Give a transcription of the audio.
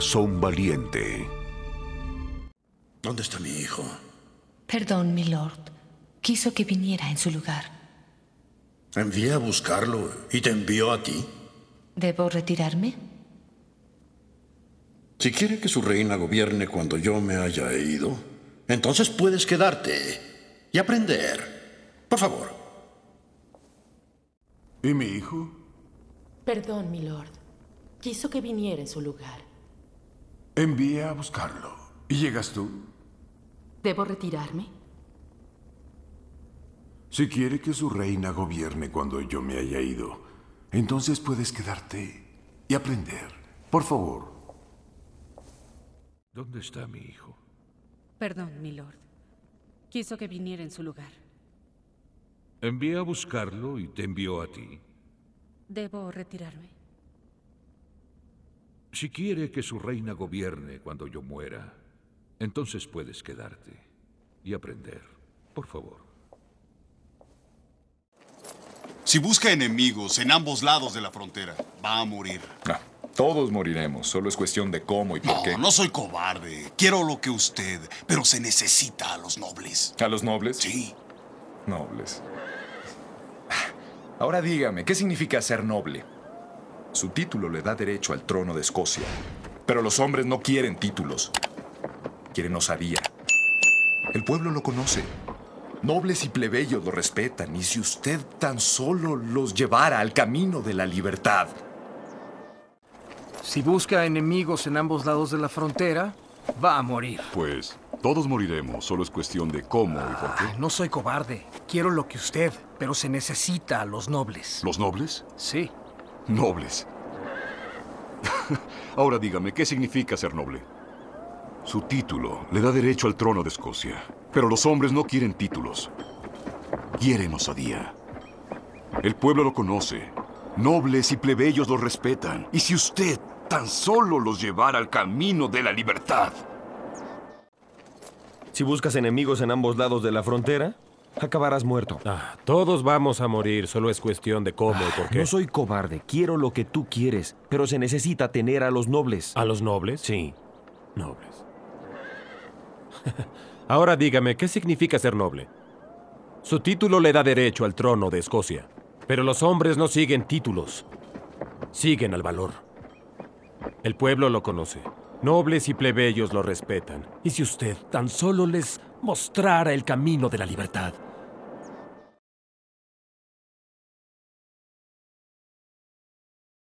Son valiente. ¿Dónde está mi hijo? Perdón, mi lord. Quiso que viniera en su lugar. Envié a buscarlo y te envió a ti. ¿Debo retirarme? Si quiere que su reina gobierne cuando yo me haya ido, entonces puedes quedarte y aprender. Por favor. ¿Y mi hijo? Perdón, mi lord. Quiso que viniera en su lugar. Envía a buscarlo. ¿Y llegas tú? ¿Debo retirarme? Si quiere que su reina gobierne cuando yo me haya ido, entonces puedes quedarte y aprender. Por favor. ¿Dónde está mi hijo? Perdón, mi lord. Quiso que viniera en su lugar. Envíe a buscarlo y te envió a ti. Debo retirarme. Si quiere que su reina gobierne cuando yo muera, entonces puedes quedarte y aprender, por favor. Si busca enemigos en ambos lados de la frontera, va a morir. Ah, todos moriremos, solo es cuestión de cómo y por qué. No soy cobarde, quiero lo que usted, pero se necesita a los nobles. ¿A los nobles? Sí. Nobles. Ah, ahora dígame, ¿qué significa ser noble? Su título le da derecho al trono de Escocia. Pero los hombres no quieren títulos. Quieren osadía. El pueblo lo conoce. Nobles y plebeyos lo respetan. Y si usted tan solo los llevara al camino de la libertad. Si busca enemigos en ambos lados de la frontera, va a morir. Pues todos moriremos, solo es cuestión de cómo y por qué. Ah, no soy cobarde. Quiero lo que usted, pero se necesita a los nobles. ¿Los nobles? Sí. Nobles. Ahora dígame, ¿qué significa ser noble? Su título le da derecho al trono de Escocia. Pero los hombres no quieren títulos. Quieren osadía. El pueblo lo conoce. Nobles y plebeyos lo respetan. Y si usted tan solo los llevara al camino de la libertad. Si buscas enemigos en ambos lados de la frontera, Acabarás muerto. Ah, todos vamos a morir, solo es cuestión de cómo y ah, por qué. No soy cobarde, quiero lo que tú quieres, pero se necesita tener a los nobles. ¿A los nobles? Sí, nobles. Ahora dígame, ¿qué significa ser noble? Su título le da derecho al trono de Escocia, pero los hombres no siguen títulos, siguen al valor. El pueblo lo conoce. Nobles y plebeyos lo respetan. Y si usted tan solo les mostrara el camino de la libertad,